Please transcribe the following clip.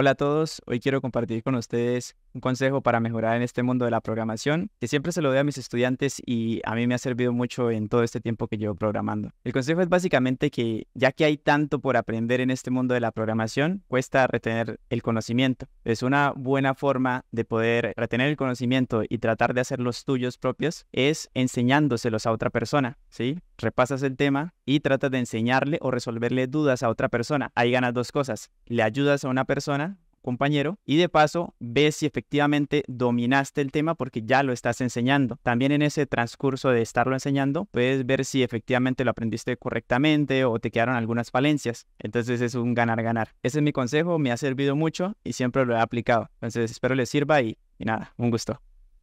Hola a todos, hoy quiero compartir con ustedes un consejo para mejorar en este mundo de la programación, que siempre se lo doy a mis estudiantes y a mí me ha servido mucho en todo este tiempo que llevo programando. El consejo es básicamente que ya que hay tanto por aprender en este mundo de la programación, cuesta retener el conocimiento. Es una buena forma de poder retener el conocimiento y tratar de hacer los tuyos propios es enseñándoselos a otra persona, ¿sí? Repasas el tema y tratas de enseñarle o resolverle dudas a otra persona. Ahí ganas dos cosas. Le ayudas a una persona compañero y de paso ves si efectivamente dominaste el tema porque ya lo estás enseñando. También en ese transcurso de estarlo enseñando puedes ver si efectivamente lo aprendiste correctamente o te quedaron algunas falencias. Entonces es un ganar-ganar. Ese es mi consejo, me ha servido mucho y siempre lo he aplicado. Entonces espero les sirva y, y nada, un gusto.